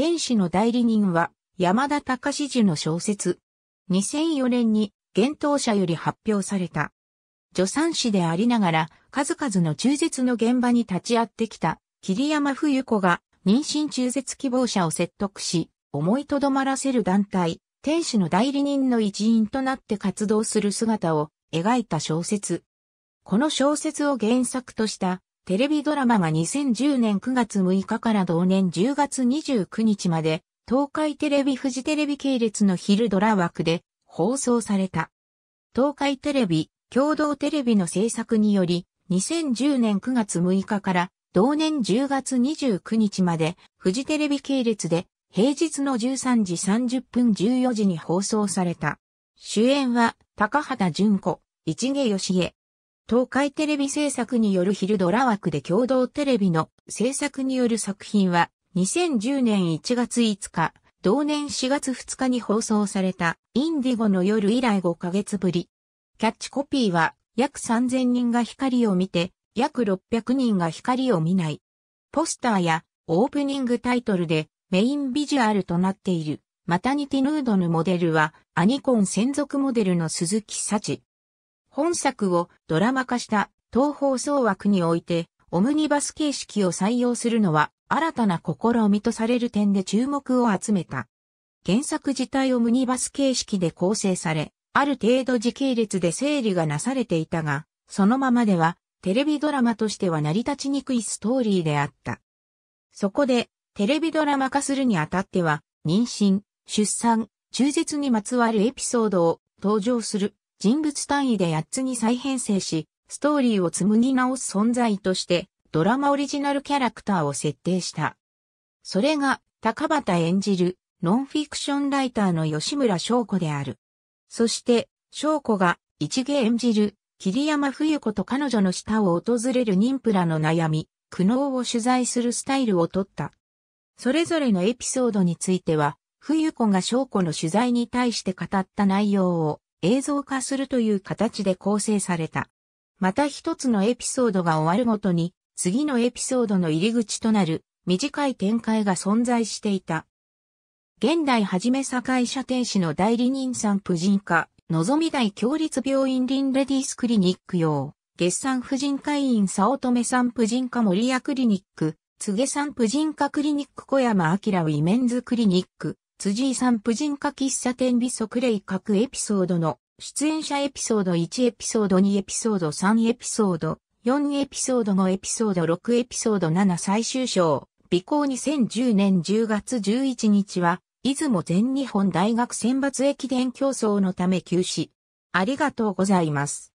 天使の代理人は山田隆史の小説。2004年に幻冬者より発表された。助産師でありながら数々の中絶の現場に立ち会ってきた桐山冬子が妊娠中絶希望者を説得し、思いとどまらせる団体、天使の代理人の一員となって活動する姿を描いた小説。この小説を原作としたテレビドラマが2010年9月6日から同年10月29日まで、東海テレビフジテレビ系列の昼ドラ枠で放送された。東海テレビ、共同テレビの制作により、2010年9月6日から同年10月29日まで、フジテレビ系列で平日の13時30分14時に放送された。主演は、高畑淳子、市毛義恵、東海テレビ制作による昼ドラ枠で共同テレビの制作による作品は2010年1月5日、同年4月2日に放送されたインディゴの夜以来5ヶ月ぶり。キャッチコピーは約3000人が光を見て約600人が光を見ない。ポスターやオープニングタイトルでメインビジュアルとなっているマタニティヌードのモデルはアニコン専属モデルの鈴木幸。本作をドラマ化した東方総枠において、オムニバス形式を採用するのは新たな試みとされる点で注目を集めた。原作自体オムニバス形式で構成され、ある程度時系列で整理がなされていたが、そのままではテレビドラマとしては成り立ちにくいストーリーであった。そこで、テレビドラマ化するにあたっては、妊娠、出産、中絶にまつわるエピソードを登場する人物単位で8つに再編成し、ストーリーを紡ぎ直す存在として、ドラマオリジナルキャラクターを設定した。それが、高畑演じる、ノンフィクションライターの吉村翔子である。そして、翔子が、一芸演じる、桐山冬子と彼女の下を訪れる妊婦らの悩み、苦悩を取材するスタイルをとった。それぞれのエピソードについては、冬子が翔子の取材に対して語った内容を、映像化するという形で構成された。また一つのエピソードが終わるごとに、次のエピソードの入り口となる短い展開が存在していた。現代はじめ堺社天使の代理人産婦人科、のぞみ大共立病院臨レディースクリニック用、月産婦人科医院早乙女産婦人科森屋クリニック、げさ産婦人科クリニック小山明ウィメンズクリニック、辻井さん婦人科喫茶店美即例各エピソードの出演者エピソード1エピソード2エピソード3エピソード4エピソード5エピソード6エピソード7最終章美行2010年10月11日は出雲全日本大学選抜駅伝競争のため休止ありがとうございます。